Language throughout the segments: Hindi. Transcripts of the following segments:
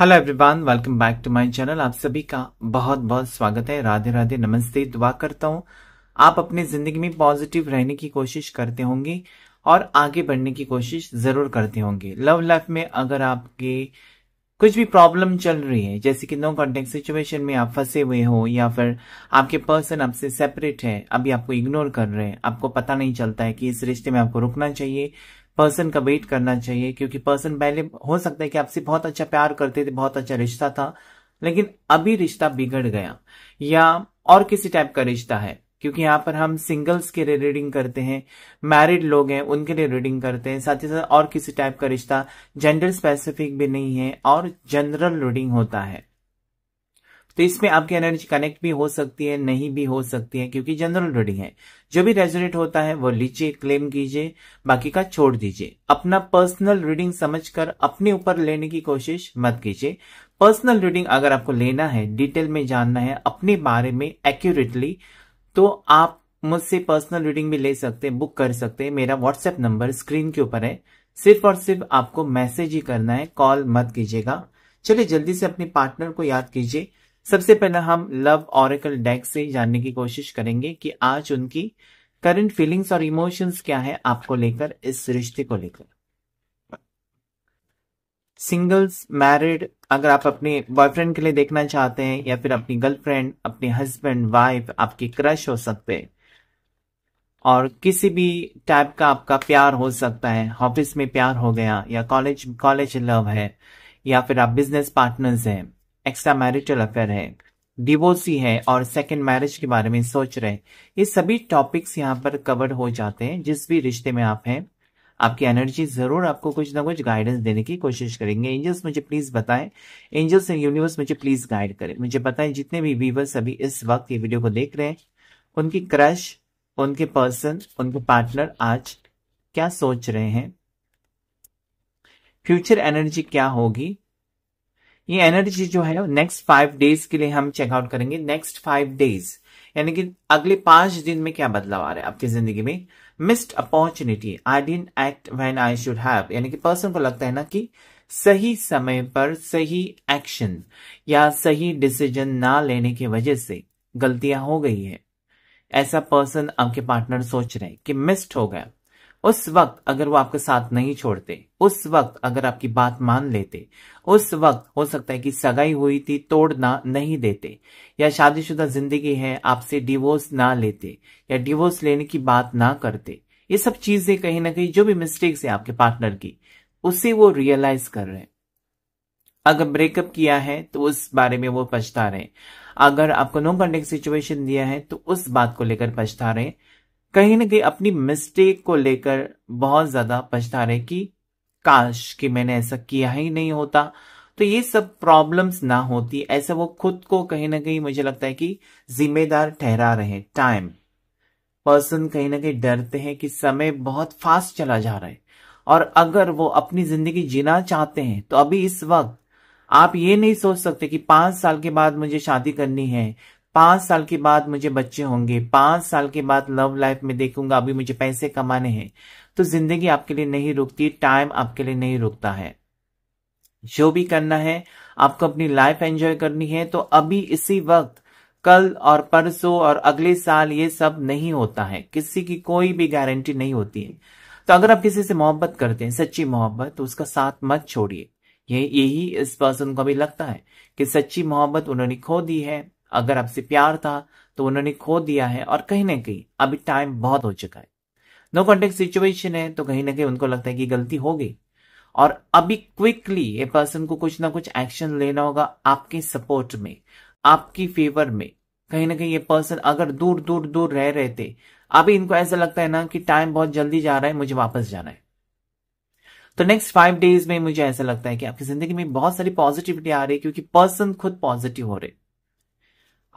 hello everyone welcome back to my channel आप सभी का बहुत बहुत स्वागत है राधे राधे नमस्ते दुआ करता हूँ आप अपनी जिंदगी में पॉजिटिव रहने की कोशिश करते होंगे और आगे बढ़ने की कोशिश जरूर करते होंगे लव लाइफ में अगर आपके कुछ भी प्रॉब्लम चल रही है जैसे कि नो कॉन्टेक्ट सिचुएशन में आप फंसे हुए हो या फिर आपके पर्सन आपसे सेपरेट है अभी आपको इग्नोर कर रहे हैं आपको पता नहीं चलता है कि इस रिश्ते में आपको रुकना चाहिए पर्सन का वेट करना चाहिए क्योंकि पर्सन पहले हो सकता है कि आपसे बहुत अच्छा प्यार करते थे बहुत अच्छा रिश्ता था लेकिन अभी रिश्ता बिगड़ गया या और किसी टाइप का रिश्ता है क्योंकि यहाँ पर हम सिंगल्स के लिए रीडिंग करते हैं मैरिड लोग हैं उनके लिए रीडिंग करते हैं साथ ही साथ और किसी टाइप का रिश्ता जेंडर स्पेसिफिक भी नहीं है और जनरल रीडिंग होता है तो इसमें आपकी एनर्जी कनेक्ट भी हो सकती है नहीं भी हो सकती है क्योंकि जनरल रीडिंग है जो भी रेजोनेट होता है वो लीजिए क्लेम कीजिए बाकी का छोड़ दीजिए अपना पर्सनल रीडिंग समझकर अपने ऊपर लेने की कोशिश मत कीजिए पर्सनल रीडिंग अगर आपको लेना है डिटेल में जानना है अपने बारे में एक्यूरेटली तो आप मुझसे पर्सनल रीडिंग भी ले सकते हैं बुक कर सकते हैं मेरा व्हाट्सएप नंबर स्क्रीन के ऊपर है सिर्फ और सिर्फ आपको मैसेज ही करना है कॉल मत कीजिएगा चलिए जल्दी से अपने पार्टनर को याद कीजिए सबसे पहले हम लव ऑरिकल डेक से जानने की कोशिश करेंगे कि आज उनकी करंट फीलिंग्स और इमोशंस क्या है आपको लेकर इस रिश्ते को लेकर सिंगल्स मैरिड अगर आप अपने बॉयफ्रेंड के लिए देखना चाहते हैं या फिर अपनी गर्लफ्रेंड अपने हस्बैंड वाइफ आपके क्रश हो सकते हैं और किसी भी टाइप का आपका प्यार हो सकता है ऑफिस में प्यार हो गया या कॉलेज कॉलेज लव है या फिर आप बिजनेस पार्टनर्स हैं एक्स्ट्रा मैरिटल अफेयर है डिवोर्सी है और सेकेंड मैरिज के बारे में सोच रहे ये सभी टॉपिक्स यहाँ पर कवर हो जाते हैं जिस भी रिश्ते में आप हैं आपकी एनर्जी जरूर आपको कुछ ना कुछ गाइडेंस देने की कोशिश करेंगे एंजल्स मुझे प्लीज बताएं एंजल्स एंड यूनिवर्स मुझे प्लीज गाइड करें मुझे बताएं जितने भी व्यूवर्स अभी इस वक्त ये वीडियो को देख रहे हैं उनकी क्रश उनके पर्सन उनके पार्टनर आज क्या सोच रहे हैं फ्यूचर एनर्जी क्या होगी ये एनर्जी जो है नेक्स्ट फाइव डेज के लिए हम चेकआउट करेंगे नेक्स्ट फाइव डेज यानी कि अगले पांच दिन में क्या बदलाव आ रहा है आपकी जिंदगी में missed opportunity I didn't act when I should have यानी कि पर्सन को लगता है ना कि सही समय पर सही एक्शन या सही डिसीजन ना लेने की वजह से गलतियां हो गई है ऐसा पर्सन आपके पार्टनर सोच रहे हैं कि मिस्ड हो गया उस वक्त अगर वो आपका साथ नहीं छोड़ते उस वक्त अगर आपकी बात मान लेते उस वक्त हो सकता है कि सगाई हुई थी तोड़ना नहीं देते या शादीशुदा जिंदगी है आपसे डिवोर्स ना लेते या डिवोर्स लेने की बात ना करते ये सब चीजें कहीं ना कहीं जो भी मिस्टेक्स है आपके पार्टनर की उसे वो रियलाइज कर रहे हैं अगर ब्रेकअप किया है तो उस बारे में वो पछता रहे अगर आपको नो कॉन्टेक्ट सिचुएशन दिया है तो उस बात को लेकर पछता रहे हैं कहीं ना कहीं अपनी मिस्टेक को लेकर बहुत ज्यादा पछता रहे कि काश कि मैंने ऐसा किया ही नहीं होता तो ये सब प्रॉब्लम्स ना होती ऐसा वो खुद को कहीं ना कहीं मुझे लगता है कि जिम्मेदार ठहरा रहे टाइम पर्सन कहीं ना कहीं डरते हैं कि समय बहुत फास्ट चला जा रहा है और अगर वो अपनी जिंदगी जीना चाहते हैं तो अभी इस वक्त आप ये नहीं सोच सकते कि पांच साल के बाद मुझे शादी करनी है पांच साल के बाद मुझे बच्चे होंगे पांच साल के बाद लव लाइफ में देखूंगा अभी मुझे पैसे कमाने हैं तो जिंदगी आपके लिए नहीं रुकती टाइम आपके लिए नहीं रुकता है जो भी करना है आपको अपनी लाइफ एंजॉय करनी है तो अभी इसी वक्त कल और परसों और अगले साल ये सब नहीं होता है किसी की कोई भी गारंटी नहीं होती है तो अगर आप किसी से मोहब्बत करते हैं सच्ची मोहब्बत तो उसका साथ मत छोड़िए यही इस पर्सन को भी लगता है कि सच्ची मोहब्बत उन्होंने खो दी है अगर आपसे प्यार था तो उन्होंने खो दिया है और कहीं ना कहीं अभी टाइम बहुत हो चुका है नो कॉन्टेक्ट सिचुएशन है तो कहीं ना कहीं उनको लगता है कि गलती हो गई और अभी क्विकली ये पर्सन को कुछ ना कुछ एक्शन लेना होगा आपके सपोर्ट में आपकी फेवर में कहीं ना कहीं ये पर्सन अगर दूर दूर दूर रह रहे थे अभी इनको ऐसा लगता है ना कि टाइम बहुत जल्दी जा रहा है मुझे वापस जाना है तो नेक्स्ट फाइव डेज में मुझे ऐसा लगता है कि आपकी जिंदगी में बहुत सारी पॉजिटिविटी आ रही है क्योंकि पर्सन खुद पॉजिटिव हो रहे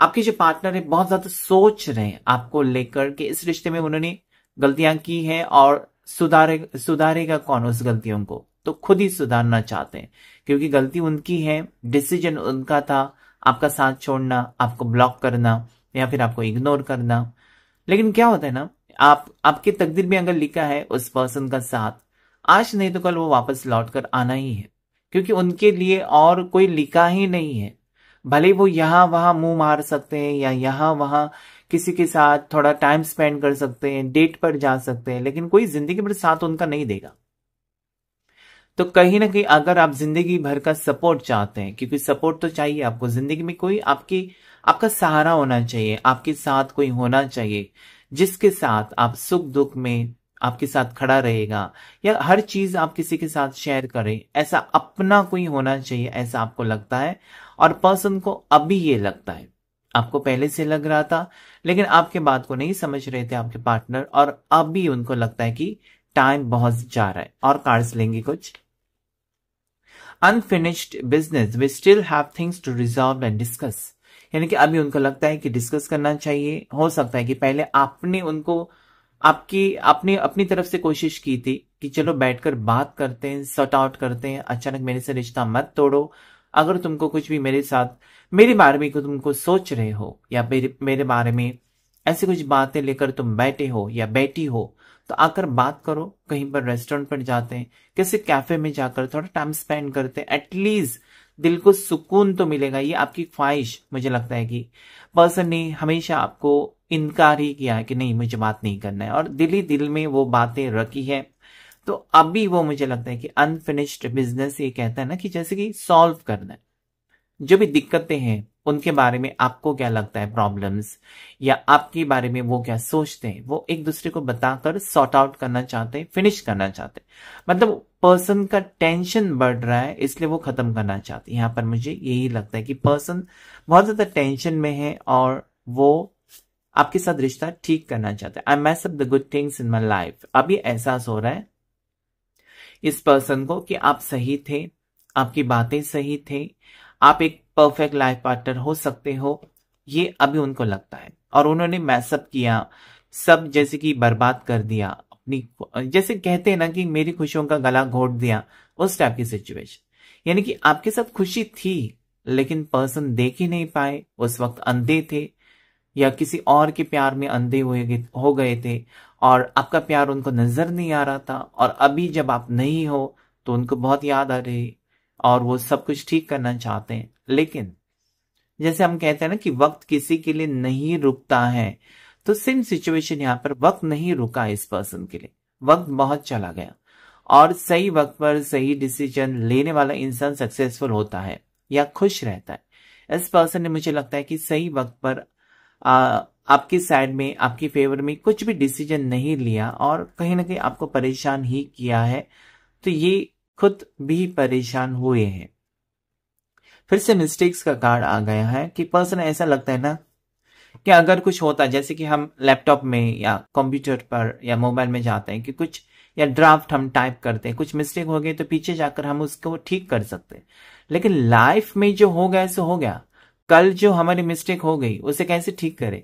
आपके जो पार्टनर है बहुत ज्यादा सोच रहे हैं आपको लेकर के इस रिश्ते में उन्होंने गलतियां की हैं और सुधारे सुधारेगा कौन उस गलतियों को तो खुद ही सुधारना चाहते हैं क्योंकि गलती उनकी है डिसीजन उनका था आपका साथ छोड़ना आपको ब्लॉक करना या फिर आपको इग्नोर करना लेकिन क्या होता है ना आप आपकी तकदीर में अगर लिखा है उस पर्सन का साथ आज नहीं तो कल वो वापस लौट कर आना ही है क्योंकि उनके लिए और कोई लिखा ही नहीं है भले वो यहाँ वहां मुंह मार सकते हैं या यहाँ वहां किसी के साथ थोड़ा टाइम स्पेंड कर सकते हैं डेट पर जा सकते हैं लेकिन कोई जिंदगी भर साथ उनका नहीं देगा तो कहीं ना कहीं अगर आप जिंदगी भर का सपोर्ट चाहते हैं क्योंकि सपोर्ट तो चाहिए आपको जिंदगी में कोई आपकी आपका सहारा होना चाहिए आपके साथ कोई होना चाहिए जिसके साथ आप सुख दुख में आपके साथ खड़ा रहेगा या हर चीज आप किसी के साथ शेयर करें ऐसा अपना कोई होना चाहिए ऐसा आपको लगता है और पर्सन को अभी ये लगता है आपको पहले से लग रहा था लेकिन आपके बात को नहीं समझ रहे थे आपके पार्टनर और अभी उनको लगता है कि टाइम बहुत जा रहा है और कार्ड्स लेंगे कुछ unfinished business we still have things to resolve and discuss यानी कि अभी उनको लगता है कि डिस्कस करना चाहिए हो सकता है कि पहले आपने उनको आपकी आपने अपनी तरफ से कोशिश की थी कि चलो बैठकर बात करते हैं सॉर्ट आउट करते हैं अचानक मेरे से रिश्ता मत तोड़ो अगर तुमको कुछ भी मेरे साथ मेरे बारे में तुमको सोच रहे हो या मेरे मेरे बारे में ऐसी कुछ बातें लेकर तुम बैठे हो या बैठी हो तो आकर बात करो कहीं पर रेस्टोरेंट पर जाते हैं किसी कैफे में जाकर थोड़ा टाइम स्पेंड करते हैं एटलीस्ट दिल को सुकून तो मिलेगा ये आपकी ख्वाहिश मुझे लगता है कि पर्सन ने हमेशा आपको इनकार ही किया है कि नहीं मुझे बात नहीं करना है और दिल ही दिल में वो बातें रखी है तो अभी वो मुझे लगता है कि अनफिनिश्ड बिजनेस ये कहता है ना कि जैसे कि सॉल्व करना है जो भी दिक्कतें हैं उनके बारे में आपको क्या लगता है प्रॉब्लम्स या आपके बारे में वो क्या सोचते हैं वो एक दूसरे को बताकर सॉर्ट आउट करना चाहते हैं फिनिश करना चाहते हैं मतलब पर्सन का टेंशन बढ़ रहा है इसलिए वो खत्म करना चाहते हैं यहाँ पर मुझे यही लगता है कि पर्सन बहुत ज्यादा टेंशन में है और वो आपके साथ रिश्ता ठीक करना चाहते हैं I mess up the good things in my life अभी एहसास हो रहा है इस पर्सन को कि आप सही थे आपकी बातें सही थे आप एक परफेक्ट लाइफ पार्टनर हो सकते हो ये अभी उनको लगता है और उन्होंने मैसअप किया सब जैसे कि बर्बाद कर दिया अपनी जैसे कहते हैं ना कि मेरी खुशियों का गला घोट दिया उस टाइप की सिचुएशन यानी कि आपके साथ खुशी थी लेकिन पर्सन देख ही नहीं पाए उस वक्त अंधे थे या किसी और के प्यार में अंधे हुए हो गए थे और आपका प्यार उनको नजर नहीं आ रहा था और अभी जब आप नहीं हो तो उनको बहुत याद आ रही और वो सब कुछ ठीक करना चाहते हैं लेकिन जैसे हम कहते हैं ना कि वक्त किसी के लिए नहीं रुकता है तो सेम सिचुएशन यहाँ पर वक्त नहीं रुका इस पर्सन के लिए वक्त बहुत चला गया और सही वक्त पर सही डिसीजन लेने वाला इंसान सक्सेसफुल होता है या खुश रहता है इस पर्सन ने मुझे लगता है कि सही वक्त पर आ, आपकी साइड में आपकी फेवर में कुछ भी डिसीजन नहीं लिया और कहीं ना कहीं आपको परेशान ही किया है तो ये खुद भी परेशान हुए हैं फिर से मिस्टेक्स का कार्ड आ गया है कि पर्सन ऐसा लगता है ना कि अगर कुछ होता जैसे कि हम लैपटॉप में या कंप्यूटर पर या मोबाइल में जाते हैं कि कुछ या ड्राफ्ट हम टाइप करते हैं कुछ मिस्टेक हो गई तो पीछे जाकर हम उसको ठीक कर सकते हैं लेकिन लाइफ में जो हो गया सो हो गया कल जो हमारी मिस्टेक हो गई उसे कैसे ठीक करें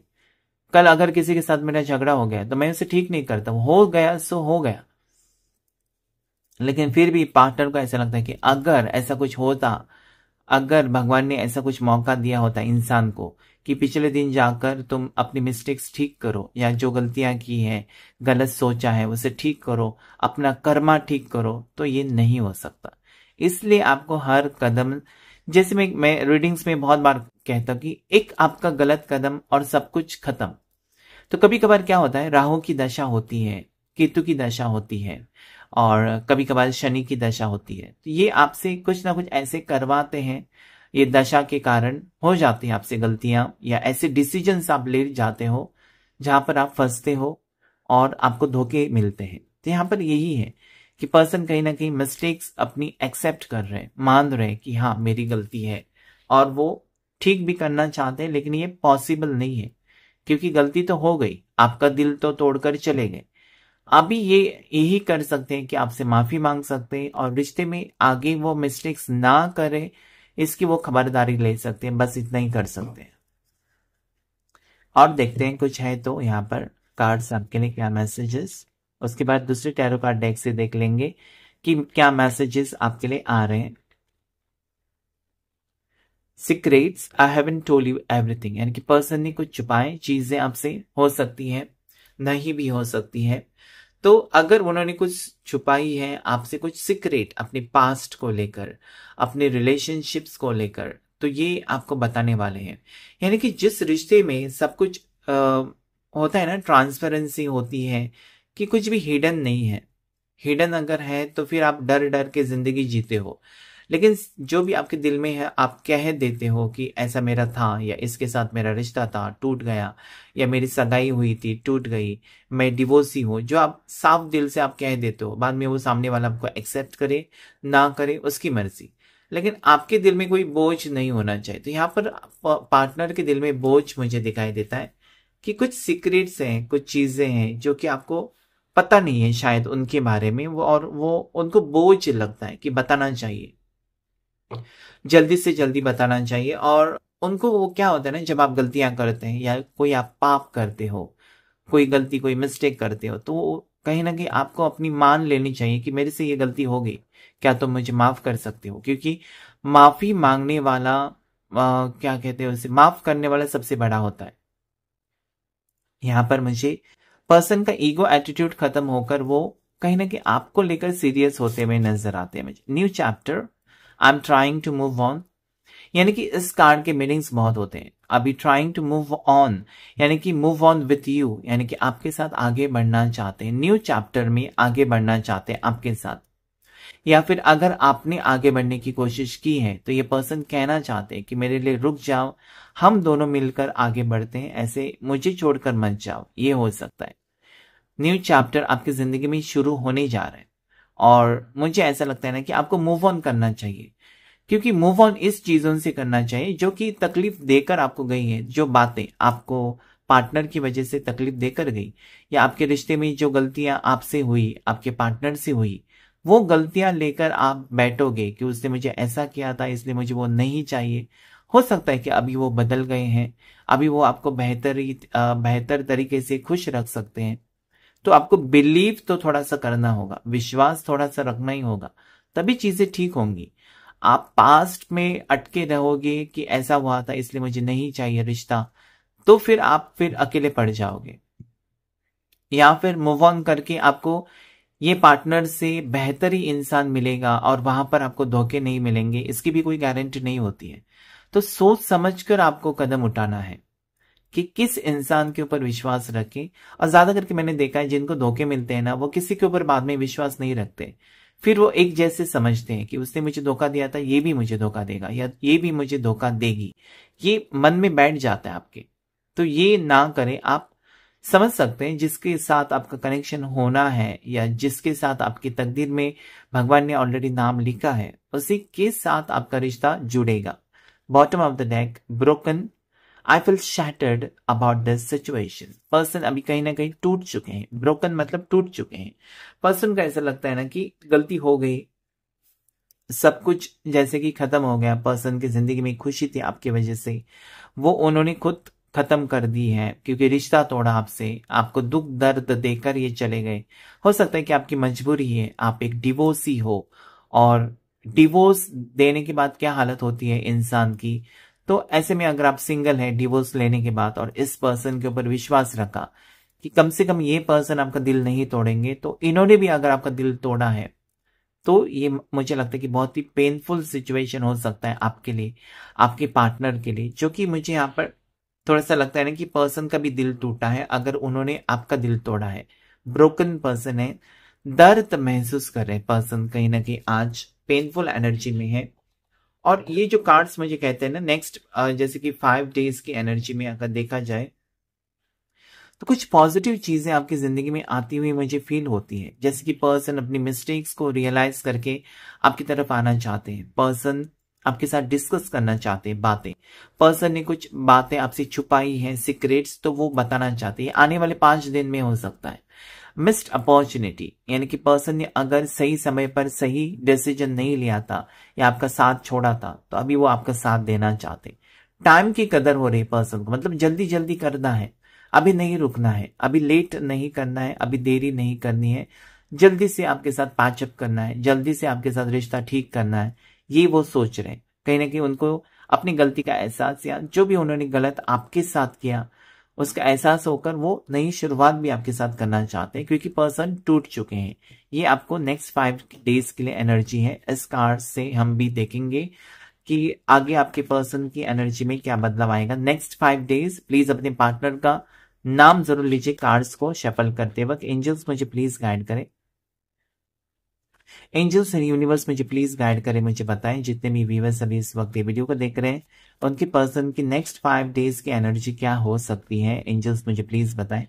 कल अगर किसी के साथ मेरा झगड़ा हो गया तो मैं उसे ठीक नहीं करता हो गया सो हो गया लेकिन फिर भी पार्टनर को ऐसा लगता है कि अगर ऐसा कुछ होता अगर भगवान ने ऐसा कुछ मौका दिया होता इंसान को कि पिछले दिन जाकर तुम अपनी मिस्टेक्स ठीक करो या जो गलतियां की हैं गलत सोचा है उसे ठीक करो अपना कर्मा ठीक करो तो ये नहीं हो सकता इसलिए आपको हर कदम जैसे मैं मैं रीडिंग्स में बहुत बार कहता हूं कि एक आपका गलत कदम और सब कुछ खत्म तो कभी कभार क्या होता है राहु की दशा होती है केतु की दशा होती है और कभी कभार शनि की दशा होती है तो ये आपसे कुछ ना कुछ ऐसे करवाते हैं ये दशा के कारण हो जाती है आपसे गलतियां या ऐसे डिसीजन आप ले जाते हो जहां पर आप फंसते हो और आपको धोखे मिलते हैं तो यहाँ पर यही है कि पर्सन कहीं ना कहीं मिस्टेक्स अपनी एक्सेप्ट कर रहे हैं मान रहे हैं कि हाँ मेरी गलती है और वो ठीक भी करना चाहते हैं लेकिन ये पॉसिबल नहीं है क्योंकि गलती तो हो गई आपका दिल तो तोड़कर चले गए आप भी ये यही कर सकते हैं कि आपसे माफी मांग सकते हैं और रिश्ते में आगे वो मिस्टेक्स ना करें इसकी वो खबरदारी ले सकते हैं बस इतना ही कर सकते हैं और देखते हैं कुछ है तो यहाँ पर कार्ड्स आपके लिए क्या मैसेजेस उसके बाद दूसरे टैरो कार्ड डेक से देख लेंगे कि क्या मैसेजेस आपके लिए आ रहे हैं secrets I haven't told you everything यानी कि पर्सन ने कुछ छुपाए चीजें आपसे हो सकती है नहीं भी हो सकती है तो अगर उन्होंने कुछ छुपाई है आपसे कुछ सीक्रेट अपने पास्ट को लेकर अपने रिलेशनशिप्स को लेकर तो ये आपको बताने वाले हैं यानी कि जिस रिश्ते में सब कुछ आ, होता है ना ट्रांसपेरेंसी होती है कि कुछ भी हिडन नहीं है हिडन अगर है तो फिर आप डर डर के ज़िंदगी जीते हो लेकिन जो भी आपके दिल में है आप कह देते हो कि ऐसा मेरा था या इसके साथ मेरा रिश्ता था टूट गया या मेरी सगाई हुई थी टूट गई मैं डिवोर्सी हूँ जो आप साफ दिल से आप कह देते हो बाद में वो सामने वाला आपको एक्सेप्ट करे ना करे उसकी मर्जी लेकिन आपके दिल में कोई बोझ नहीं होना चाहिए तो यहाँ पर पार्टनर के दिल में बोझ मुझे दिखाई देता है कि कुछ सीक्रेट्स हैं कुछ चीज़ें हैं जो कि आपको पता नहीं है शायद उनके बारे में वो और वो उनको बोझ लगता है कि बताना चाहिए जल्दी से जल्दी बताना चाहिए और उनको वो क्या होता है ना जब आप गलतियां करते हैं या कोई आप पाप करते हो कोई गलती कोई मिस्टेक करते हो तो कहीं ना कहीं आपको अपनी मान लेनी चाहिए कि मेरे से ये गलती हो गई क्या तुम तो मुझे माफ कर सकते हो क्योंकि माफी मांगने वाला आ, क्या कहते हैं उसे माफ करने वाला सबसे बड़ा होता है यहां पर मुझे पर्सन का ईगो एटीट्यूड खत्म होकर वो कहीं ना कहीं आपको लेकर सीरियस होते हुए नजर आते हैं new chapter I am trying to move on यानी कि इस कार्ड के मीनिंग्स बहुत होते हैं अभी ट्राइंग टू मूव ऑन यानी कि मूव ऑन विथ यू यानी कि आपके साथ आगे बढ़ना चाहते हैं न्यू चैप्टर में आगे बढ़ना चाहते हैं आपके साथ या फिर अगर आपने आगे बढ़ने की कोशिश की है तो ये पर्सन कहना चाहते हैं कि मेरे लिए रुक जाओ हम दोनों मिलकर आगे बढ़ते हैं ऐसे मुझे छोड़कर मत जाओ ये हो सकता है न्यू चैप्टर आपकी जिंदगी में शुरू होने जा रहा है और मुझे ऐसा लगता है ना कि आपको मूव ऑन करना चाहिए क्योंकि मूव ऑन इस चीजों से करना चाहिए जो कि तकलीफ देकर आपको गई है जो बातें आपको पार्टनर की वजह से तकलीफ देकर गई या आपके रिश्ते में जो गलतियां आपसे हुई आपके पार्टनर से हुई वो गलतियां लेकर आप बैठोगे कि उसने मुझे ऐसा किया था इसलिए मुझे वो नहीं चाहिए हो सकता है कि अभी वो बदल गए हैं अभी वो आपको बेहतर बेहतर तरीके से खुश रख सकते हैं तो आपको बिलीव तो थोड़ा सा करना होगा विश्वास थोड़ा सा रखना ही होगा तभी चीजें ठीक होंगी आप पास्ट में अटके रहोगे कि ऐसा हुआ था इसलिए मुझे नहीं चाहिए रिश्ता तो फिर आप फिर अकेले पड़ जाओगे या फिर मूव ऑन करके आपको ये पार्टनर से बेहतर ही इंसान मिलेगा और वहां पर आपको धोखे नहीं मिलेंगे इसकी भी कोई गारंटी नहीं होती है तो सोच समझ कर आपको कदम उठाना है कि किस इंसान के ऊपर विश्वास रखें और ज्यादा करके मैंने देखा है जिनको धोखे मिलते हैं ना वो किसी के ऊपर बाद में विश्वास नहीं रखते फिर वो एक जैसे समझते हैं कि उसने मुझे धोखा दिया था ये भी मुझे धोखा देगा या ये भी मुझे धोखा देगी ये मन में बैठ जाता है आपके तो ये ना करें आप समझ सकते हैं जिसके साथ आपका कनेक्शन होना है या जिसके साथ आपकी तकदीर में भगवान ने ऑलरेडी नाम लिखा है उसी के साथ आपका रिश्ता जुड़ेगा bottom of the deck broken I feel shattered about this situation person अभी कहीं ना कहीं टूट चुके हैं ब्रोकन मतलब टूट चुके हैं पर्सन का ऐसा लगता है ना कि गलती हो गई सब कुछ जैसे कि खत्म हो गया पर्सन की जिंदगी में खुशी थी आपकी वजह से वो उन्होंने खुद खत्म कर दी है क्योंकि रिश्ता तोड़ा आपसे आपको दुख दर्द देकर ये चले गए हो सकता है कि आपकी मजबूरी है आप एक डिवोर्सी हो और डिवोर्स देने के बाद क्या हालत होती है इंसान की तो ऐसे में अगर आप सिंगल है डिवोर्स लेने के बाद और इस पर्सन के ऊपर विश्वास रखा कि कम से कम ये पर्सन आपका दिल नहीं तोड़ेंगे तो इन्होंने भी अगर आपका दिल तोड़ा है तो ये मुझे लगता है कि बहुत ही पेनफुल सिचुएशन हो सकता है आपके लिए आपके पार्टनर के लिए जो कि मुझे यहाँ पर थोड़ा सा लगता है ना कि पर्सन का भी दिल टूटा है अगर उन्होंने आपका दिल तोड़ा है ब्रोकन पर्सन है दर्द महसूस कर रहे हैं पर्सन कहीं ना कहीं आज पेनफुल एनर्जी में है और ये जो कार्ड्स मुझे कहते हैं ना नेक्स्ट जैसे कि फाइव डेज की एनर्जी में अगर देखा जाए तो कुछ पॉजिटिव चीजें आपकी जिंदगी में आती हुई मुझे फील होती है जैसे कि पर्सन अपनी मिस्टेक्स को रियलाइज करके आपकी तरफ आना चाहते हैं पर्सन आपके साथ डिस्कस करना चाहते हैं बातें पर्सन ने कुछ बातें आपसे छुपाई हैं सीक्रेट्स तो वो बताना चाहते हैं आने वाले पांच दिन में हो सकता है मिस्ड अपॉर्चुनिटी यानी कि पर्सन ने अगर सही समय पर सही डिसीजन नहीं लिया था या आपका साथ छोड़ा था तो अभी वो आपका साथ देना चाहते टाइम की कदर हो रही पर्सन को मतलब जल्दी जल्दी करना है अभी नहीं रुकना है अभी लेट नहीं करना है अभी देरी नहीं करनी है जल्दी से आपके साथ पैचअप करना है जल्दी से आपके साथ रिश्ता ठीक करना है ये वो सोच रहे हैं कहीं ना कहीं उनको अपनी गलती का एहसास या जो भी उन्होंने गलत आपके साथ किया उसका एहसास होकर वो नई शुरुआत भी आपके साथ करना चाहते हैं क्योंकि पर्सन टूट चुके हैं ये आपको नेक्स्ट फाइव डेज के लिए एनर्जी है इस कार्ड से हम भी देखेंगे कि आगे आपके पर्सन की एनर्जी में क्या बदलाव आएगा नेक्स्ट फाइव डेज प्लीज अपने पार्टनर का नाम जरूर लीजिए कार्ड्स को शफल करते वक्त एंजल्स मुझे प्लीज गाइड करें एंजल्स एंड यूनिवर्स मुझे प्लीज गाइड करें मुझे बताएं जितने भी व्यूवर्स अभी इस वक्त ये वीडियो को देख रहे हैं उनके पर्सन की नेक्स्ट फाइव डेज की एनर्जी क्या हो सकती है एंजल्स मुझे प्लीज बताएं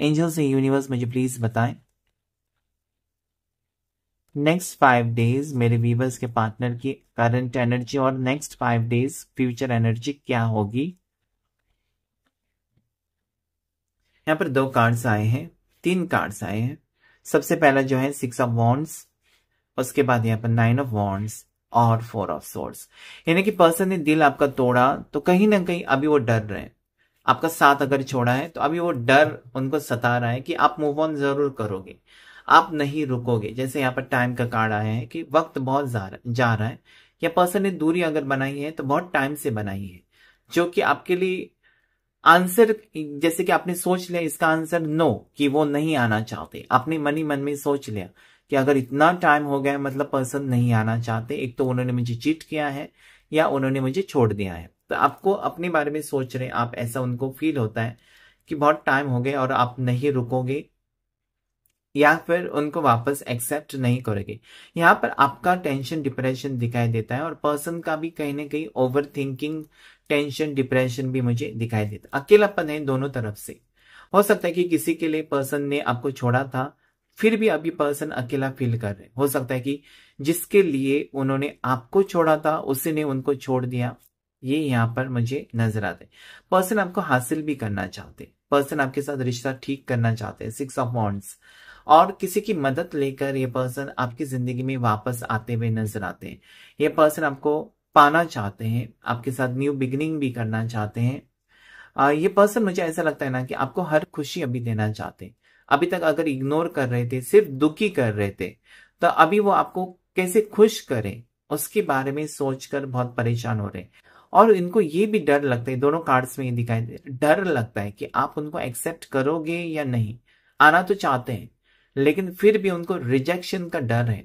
एंजल्स एंड यूनिवर्स मुझे प्लीज बताएं नेक्स्ट फाइव डेज मेरे वीवर्स के पार्टनर की करंट एनर्जी और next five days future energy क्या होगी यहाँ पर दो कार्ड्स आए हैं तीन कार्ड्स आए हैं सबसे पहला जो है सिक्स ऑफ वॉन्ड्स उसके बाद यहाँ पर नाइन ऑफ वॉन्ड्स और फोर ऑफ सोर्स यानी कि पर्सन ने दिल आपका तोड़ा तो कहीं ना कहीं अभी वो डर रहे हैं आपका साथ अगर छोड़ा है तो अभी वो डर उनको सता रहा है कि आप मूव ऑन जरूर करोगे आप नहीं रुकोगे जैसे यहाँ पर टाइम का कार्ड आया है कि वक्त बहुत जा रहा है या पर्सन ने दूरी अगर बनाई है तो बहुत टाइम से बनाई है जो कि आपके लिए आंसर जैसे कि आपने सोच लिया इसका आंसर नो कि वो नहीं आना चाहते आपने मन ही मन में सोच लिया कि अगर इतना टाइम हो गया मतलब पर्सन नहीं आना चाहते एक तो उन्होंने मुझे चीट किया है या उन्होंने मुझे छोड़ दिया है तो आपको अपने बारे में सोच रहे आप ऐसा उनको फील होता है कि बहुत टाइम हो गया और आप नहीं रुकोगे या फिर उनको वापस एक्सेप्ट नहीं करोगे यहाँ पर आपका टेंशन डिप्रेशन दिखाई देता है और पर्सन का भी कहीं ना कहीं ओवर थिंकिंग टेंशन डिप्रेशन भी मुझे दिखाई देता अकेलापन है दोनों तरफ से हो सकता है कि किसी के लिए पर्सन ने आपको छोड़ा था फिर भी अभी पर्सन अकेला फील कर रहे हो सकता है कि जिसके लिए उन्होंने आपको छोड़ा था उसी ने उनको छोड़ दिया ये यहाँ पर मुझे नजर आते पर्सन आपको हासिल भी करना चाहते पर्सन आपके साथ रिश्ता ठीक करना चाहते हैं सिक्स ऑफ वॉन्ट्स और किसी की मदद लेकर ये पर्सन आपकी जिंदगी में वापस आते हुए नजर आते हैं ये पर्सन आपको पाना चाहते हैं आपके साथ न्यू बिगनिंग भी करना चाहते हैं आ, ये पर्सन मुझे ऐसा लगता है ना कि आपको हर खुशी अभी देना चाहते हैं अभी तक अगर इग्नोर कर रहे थे सिर्फ दुखी कर रहे थे तो अभी वो आपको कैसे खुश करें उसके बारे में सोचकर बहुत परेशान हो रहे हैं और इनको ये भी डर लगता है दोनों कार्ड्स में ये दिखाई दे डर लगता है कि आप उनको एक्सेप्ट करोगे या नहीं आना तो चाहते हैं लेकिन फिर भी उनको रिजेक्शन का डर है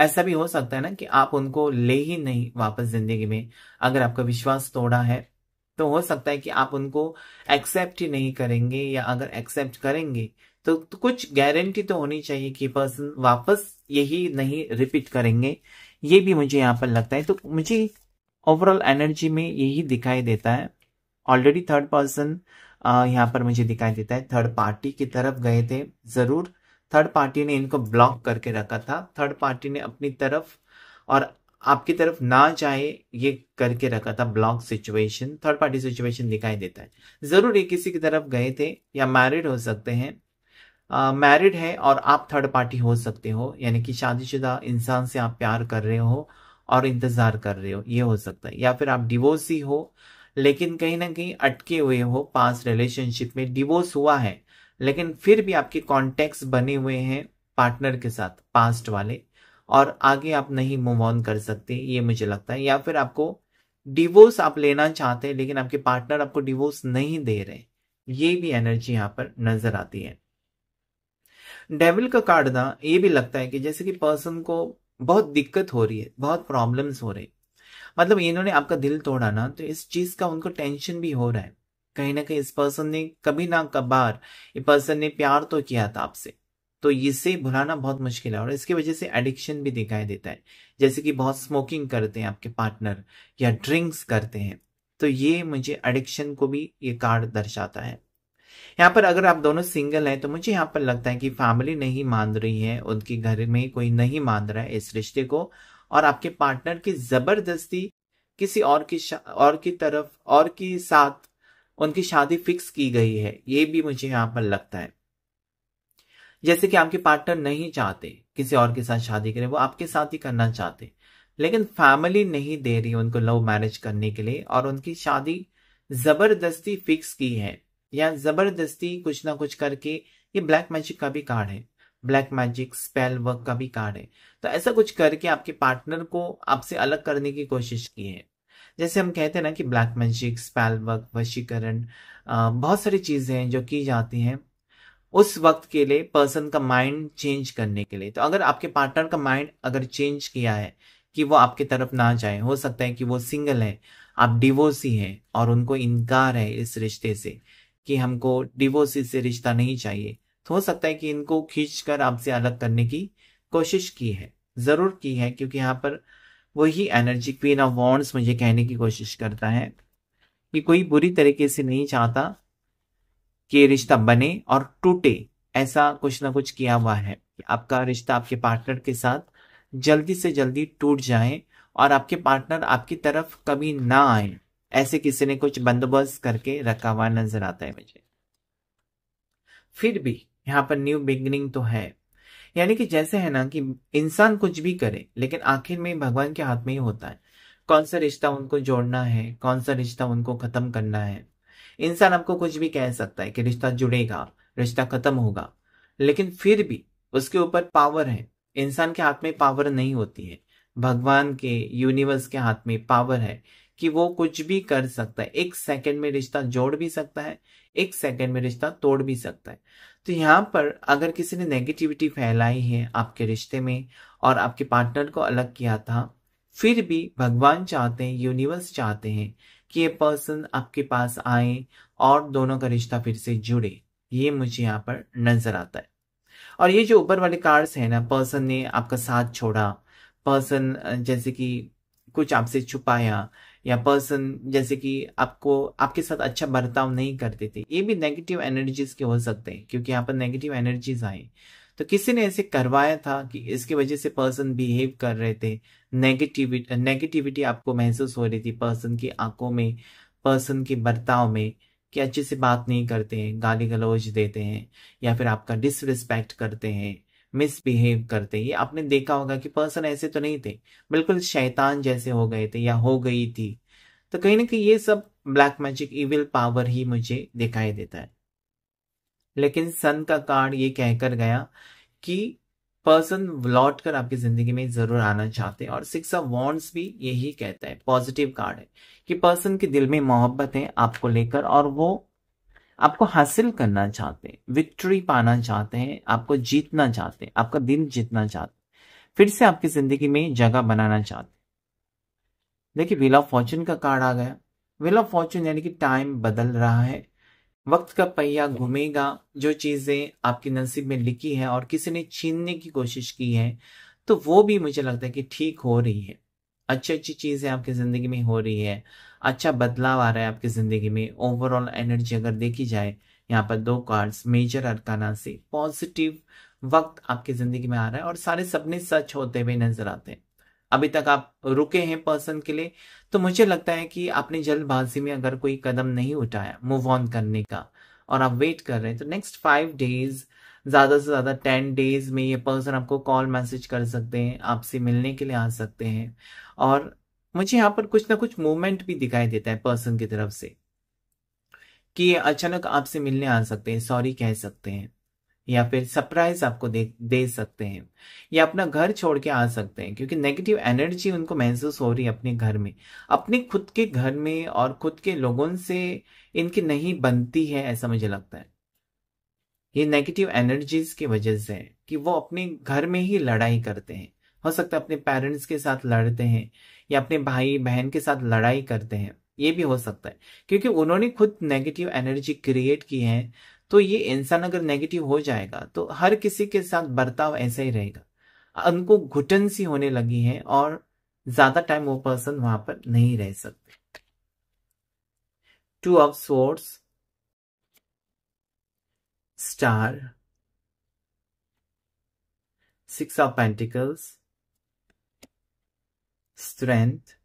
ऐसा भी हो सकता है ना कि आप उनको ले ही नहीं वापस जिंदगी में अगर आपका विश्वास तोड़ा है तो हो सकता है कि आप उनको एक्सेप्ट ही नहीं करेंगे या अगर एक्सेप्ट करेंगे तो, तो कुछ गारंटी तो होनी चाहिए कि पर्सन वापस यही नहीं रिपीट करेंगे ये भी मुझे यहाँ पर लगता है तो मुझे ओवरऑल एनर्जी में यही दिखाई देता है ऑलरेडी थर्ड पर्सन यहाँ पर मुझे दिखाई देता है थर्ड पार्टी की तरफ गए थे जरूर थर्ड पार्टी ने इनको ब्लॉक करके रखा था थर्ड पार्टी ने अपनी तरफ और आपकी तरफ ना जाए ये करके रखा था block situation third party situation दिखाई देता है जरूर ये किसी की तरफ गए थे या मैरिड हो सकते हैं मैरिड uh, है और आप थर्ड पार्टी हो सकते हो यानी कि शादीशुदा इंसान से आप प्यार कर रहे हो और इंतज़ार कर रहे हो ये हो सकता है या फिर आप डिवोर्स ही हो लेकिन कहीं ना कहीं अटके हुए हो पास रिलेशनशिप में डिवोर्स हुआ है लेकिन फिर भी आपके कॉन्टेक्ट बने हुए हैं पार्टनर के साथ पास्ट वाले और आगे आप नहीं मूव ऑन कर सकते ये मुझे लगता है या फिर आपको डिवोर्स आप लेना चाहते हैं लेकिन आपके पार्टनर आपको डिवोर्स नहीं दे रहे ये भी एनर्जी यहाँ पर नजर आती है डेविल का कार्ड था ये भी लगता है कि जैसे कि पर्सन को बहुत दिक्कत हो रही है बहुत प्रॉब्लम्स हो रही मतलब इन्होंने आपका दिल तोड़ा ना तो इस चीज का उनको टेंशन भी हो रहा है कहीं ना कहीं इस पर्सन ने कभी ना कभार ये पर्सन ने प्यार तो किया था आपसे तो इसे भुलाना बहुत मुश्किल है और इसकी वजह से एडिक्शन भी दिखाई देता है जैसे कि बहुत स्मोकिंग करते हैं आपके पार्टनर या ड्रिंक्स करते हैं तो ये मुझे एडिक्शन को भी ये कार्ड दर्शाता है यहाँ पर अगर आप दोनों सिंगल हैं तो मुझे यहाँ पर लगता है कि फैमिली नहीं मान रही है उनके घर में कोई नहीं मान रहा है इस रिश्ते को और आपके पार्टनर की जबरदस्ती किसी और की और की तरफ और के साथ उनकी शादी फिक्स की गई है ये भी मुझे यहाँ पर लगता है जैसे कि आपके पार्टनर नहीं चाहते किसी और के साथ शादी करें वो आपके साथ ही करना चाहते लेकिन फैमिली नहीं दे रही उनको लव मैरिज करने के लिए और उनकी शादी जबरदस्ती फिक्स की है या जबरदस्ती कुछ ना कुछ करके ये ब्लैक मैजिक का भी कार्ड है ब्लैक मैजिक स्पेल वर्क का भी कार्ड है तो ऐसा कुछ करके आपके पार्टनर को आपसे अलग करने की कोशिश की है जैसे हम कहते हैं ना कि ब्लैक मैजिक स्पेल वर्क वशीकरण बहुत सारी चीज़ें हैं जो की जाती हैं उस वक्त के लिए पर्सन का माइंड चेंज करने के लिए तो अगर आपके पार्टनर का माइंड अगर चेंज किया है कि वो आपकी तरफ ना जाए हो सकता है कि वो सिंगल है आप डिवोर्सी हैं और उनको इनकार है इस रिश्ते से कि हमको डिवोर्सी से रिश्ता नहीं चाहिए तो हो सकता है कि इनको खींच कर आपसे अलग करने की कोशिश की है ज़रूर की है क्योंकि यहाँ पर वही एनर्जी क्वीन ऑफ वॉन्ड्स मुझे कहने की कोशिश करता है कि कोई बुरी तरीके से नहीं चाहता कि रिश्ता बने और टूटे ऐसा कुछ ना कुछ किया हुआ है आपका रिश्ता आपके पार्टनर के साथ जल्दी से जल्दी टूट जाए और आपके पार्टनर आपकी तरफ कभी ना आए ऐसे किसी ने कुछ बंदोबस्त करके रखा हुआ नजर आता है मुझे फिर भी यहाँ पर न्यू बिगनिंग तो है यानी कि जैसे है ना कि इंसान कुछ भी करे लेकिन आखिर में भगवान के हाथ में ही होता है कौन सा रिश्ता उनको जोड़ना है कौन सा रिश्ता उनको खत्म करना है इंसान आपको कुछ भी कह सकता है कि रिश्ता जुड़ेगा रिश्ता खत्म होगा लेकिन फिर भी उसके ऊपर पावर है इंसान के हाथ में पावर नहीं होती है भगवान के यूनिवर्स के हाथ में पावर है कि वो कुछ भी कर सकता है एक सेकंड में रिश्ता जोड़ भी सकता है एक सेकंड में रिश्ता तोड़ भी सकता है तो यहाँ पर अगर किसी ने नेगेटिविटी फैलाई है आपके रिश्ते में और आपके पार्टनर को अलग किया था फिर भी भगवान चाहते हैं यूनिवर्स चाहते हैं कि ये पर्सन आपके पास आए और दोनों का रिश्ता फिर से जुड़े ये मुझे यहाँ पर नजर आता है और ये जो ऊपर वाले कार्ड्स हैं ना पर्सन ने आपका साथ छोड़ा पर्सन जैसे कि कुछ आपसे छुपाया या पर्सन जैसे कि आपको आपके साथ अच्छा बर्ताव नहीं करते थे ये भी नेगेटिव एनर्जीज के हो सकते हैं क्योंकि यहाँ पर नेगेटिव एनर्जीज आए तो किसी ने ऐसे करवाया था कि इसकी वजह से पर्सन बिहेव कर रहे थे नेगेटिविटी नेगेटिविटी आपको महसूस हो रही थी पर्सन की आंखों में पर्सन के बर्ताव में कि अच्छे से बात नहीं करते हैं गाली गलौज देते हैं या फिर आपका डिसरिस्पेक्ट करते हैं मिसबिहेव करते ये आपने देखा होगा कि पर्सन ऐसे तो नहीं थे बिल्कुल शैतान जैसे हो गए थे या हो गई थी तो कहीं ना कहीं ये सब ब्लैक मैजिक इविल पावर ही मुझे दिखाई देता है लेकिन सन का कार्ड ये कहकर गया कि पर्सन लौट कर आपकी जिंदगी में जरूर आना चाहते हैं और सिक्स ऑफ वॉन्ट्स भी यही कहता है पॉजिटिव कार्ड है कि पर्सन के दिल में मोहब्बत है आपको लेकर और वो आपको हासिल करना चाहते हैं विक्ट्री पाना चाहते हैं आपको जीतना चाहते हैं आपका दिन जीतना चाहते फिर से आपकी जिंदगी में जगह बनाना चाहते देखिए व्हील ऑफ फॉर्चून का कार्ड आ गया व्हील ऑफ फॉर्चून यानी कि टाइम बदल रहा है वक्त का पहिया घूमेगा जो चीजें आपकी नसीब में लिखी है और किसी ने छीनने की कोशिश की है तो वो भी मुझे लगता है कि ठीक हो रही है अच्छी अच्छी चीजें आपकी जिंदगी में हो रही है अच्छा बदलाव आ रहा है आपकी ज़िंदगी में ओवरऑल एनर्जी अगर देखी जाए यहाँ पर दो कार्ड्स मेजर अरकाना से पॉजिटिव वक्त आपकी ज़िंदगी में आ रहा है और सारे सपने सच होते हुए नजर आते हैं अभी तक आप रुके हैं पर्सन के लिए तो मुझे लगता है कि आपने जल्दबाजी में अगर कोई कदम नहीं उठाया मूव ऑन करने का और आप वेट कर रहे हैं तो नेक्स्ट फाइव डेज ज़्यादा से ज़्यादा टेन डेज में ये पर्सन आपको कॉल मैसेज कर सकते हैं आपसे मिलने के लिए आ सकते हैं और मुझे यहाँ पर कुछ ना कुछ मूवमेंट भी दिखाई देता है पर्सन की तरफ से कि अचानक आपसे मिलने आ सकते हैं सॉरी कह सकते हैं या फिर सरप्राइज आपको दे दे सकते हैं या अपना घर छोड़ के आ सकते हैं क्योंकि नेगेटिव एनर्जी उनको महसूस हो रही है अपने घर में अपने खुद के घर में और खुद के लोगों से इनकी नहीं बनती है ऐसा मुझे लगता है ये नेगेटिव एनर्जीज की वजह से है कि वो अपने घर में ही लड़ाई करते हैं हो सकता है अपने पेरेंट्स के साथ लड़ते हैं या अपने भाई बहन के साथ लड़ाई करते हैं ये भी हो सकता है क्योंकि उन्होंने खुद नेगेटिव एनर्जी क्रिएट की है तो ये इंसान अगर नेगेटिव हो जाएगा तो हर किसी के साथ बर्ताव ऐसा ही रहेगा उनको घुटन सी होने लगी है और ज्यादा टाइम वो पर्सन वहां पर नहीं रह सकते two of swords star six of pentacles strength,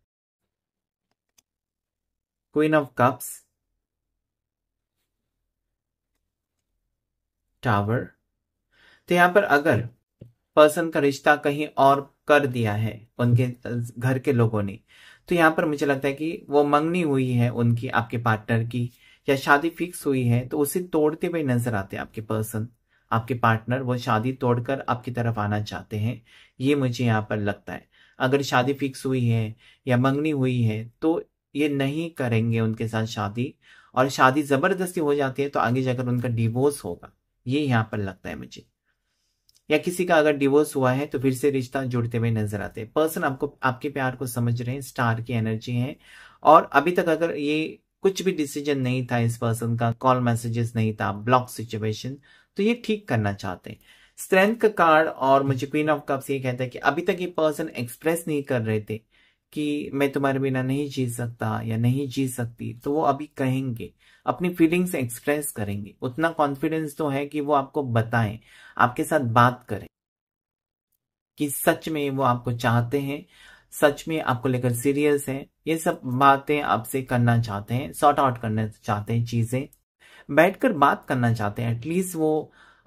queen of cups, tower तो यहां पर अगर पर्सन का रिश्ता कहीं और कर दिया है उनके घर के लोगों ने तो यहां पर मुझे लगता है कि वो मंगनी हुई है उनकी आपके पार्टनर की या शादी फिक्स हुई है तो उसे तोड़ते हुए नजर आते हैं आपके पर्सन आपके पार्टनर वो शादी तोड़कर आपकी तरफ आना चाहते हैं ये मुझे यहाँ पर लगता है अगर शादी फिक्स हुई है या मंगनी हुई है तो ये नहीं करेंगे उनके साथ शादी और शादी ज़बरदस्ती हो जाती है तो आगे जाकर उनका डिवोर्स होगा ये यहाँ पर लगता है मुझे या किसी का अगर डिवोर्स हुआ है तो फिर से रिश्ता जुड़ते हुए नजर आते हैं पर्सन आपको आपके प्यार को समझ रहे हैं स्टार की एनर्जी है और अभी तक अगर ये कुछ भी डिसीजन नहीं था इस पर्सन का कॉल मैसेजेस नहीं था ब्लॉक सिचुएशन तो ये ठीक करना चाहते हैं स्ट्रेंथ का कार्ड और मुझे क्वीन ऑफ कप्स ये कहता है कि अभी तक ये पर्सन एक्सप्रेस नहीं कर रहे थे कि मैं तुम्हारे बिना नहीं जी सकता या नहीं जी सकती तो वो अभी कहेंगे अपनी फीलिंग्स एक्सप्रेस करेंगे उतना कॉन्फिडेंस तो है कि वो आपको बताएं आपके साथ बात करें कि सच में वो आपको चाहते हैं सच में आपको लेकर सीरियस है ये सब बातें आपसे करना चाहते हैं सॉर्ट आउट करना चाहते हैं चीजें बैठकर बात करना चाहते हैं एटलीस्ट वो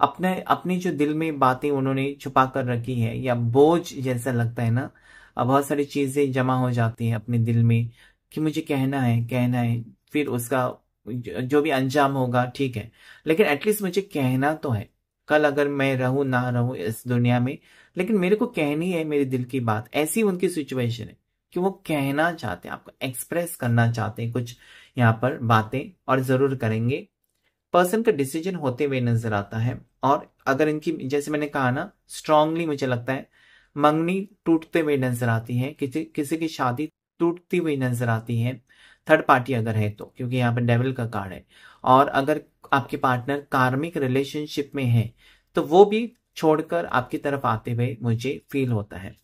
अपने अपनी जो दिल में बातें उन्होंने छुपा कर रखी है या बोझ जैसा लगता है ना बहुत सारी चीजें जमा हो जाती है अपने दिल में कि मुझे कहना है कहना है फिर उसका जो भी अंजाम होगा ठीक है लेकिन एटलीस्ट मुझे कहना तो है कल अगर मैं रहूं ना रहूं इस दुनिया में लेकिन मेरे को कहनी है मेरे दिल की बात ऐसी उनकी सिचुएशन है कि वो कहना चाहते हैं आपको एक्सप्रेस करना चाहते हैं कुछ यहाँ पर बातें और जरूर करेंगे पर्सन का डिसीजन होते हुए नजर आता है और अगर इनकी जैसे मैंने कहा ना स्ट्रांगली मुझे लगता है मंगनी टूटते हुए नजर आती है किसी किसी की शादी टूटती हुई नजर आती है थर्ड पार्टी अगर है तो क्योंकि यहाँ पर डेविल का कार्ड है और अगर आपके पार्टनर कार्मिक रिलेशनशिप में है तो वो भी छोड़कर आपकी तरफ आते हुए मुझे फील होता है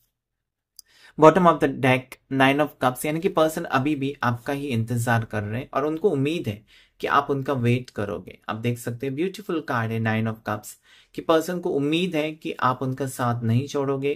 bottom of the deck nine of cups यानी कि पर्सन अभी भी आपका ही इंतजार कर रहे हैं और उनको उम्मीद है कि आप उनका वेट करोगे आप देख सकते हैं ब्यूटीफुल कार्ड है नाइन ऑफ कप्स कि पर्सन को उम्मीद है कि आप उनका साथ नहीं छोड़ोगे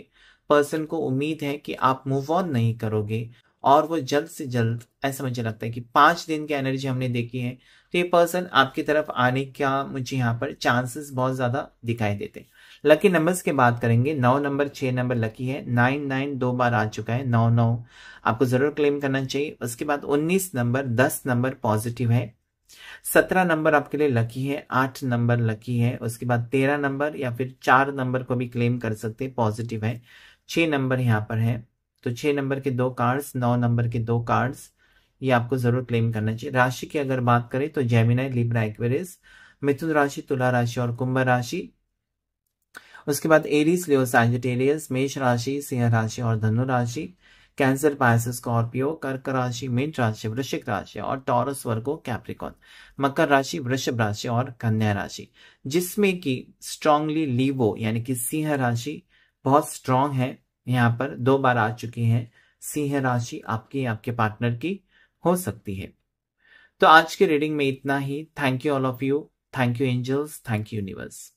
पर्सन को उम्मीद है कि आप मूव ऑन नहीं करोगे और वो जल्द से जल्द ऐसा मुझे लगता है कि पांच दिन की एनर्जी हमने देखी है तो ये पर्सन आपकी तरफ आने का मुझे यहाँ पर चांसेस बहुत ज़्यादा दिखाई देते हैं लकी नंबर्स की बात करेंगे नौ नंबर छह नंबर लकी है नाइन नाइन दो बार आ चुका है नौ नौ आपको ज़रूर क्लेम करना चाहिए उसके बाद उन्नीस नंबर दस नंबर पॉजिटिव है सत्रह नंबर आपके लिए लकी है आठ नंबर लकी है उसके बाद तेरह नंबर या फिर चार नंबर को भी क्लेम कर सकते हैं पॉजिटिव है छह नंबर यहाँ पर है तो छह नंबर के दो कार्ड्स नौ नंबर के दो कार्ड्स ये आपको जरूर क्लेम करना चाहिए राशि की अगर बात करें तो जेमिना लिब्रा एक्वेरिस मिथुन राशि तुला राशि और कुंभ राशि उसके बाद एरिस लियो सैजिटेरियस मेष राशि सिंह राशि और धनु राशि कैंसर पायस स्कॉर्पियो कर्क राशि मीन राशि वृश्चिक राशि और टॉरस वर्गो कैप्रिकॉन मकर राशि वृषभ राशि और कन्या राशि जिसमें कि स्ट्रांगली लीवो यानी कि सिंह राशि बहुत स्ट्रांग है यहाँ पर दो बार आ चुकी है सिंह राशि आपकी आपके पार्टनर की हो सकती है तो आज के रीडिंग में इतना ही thank you all of you thank you angels thank you universe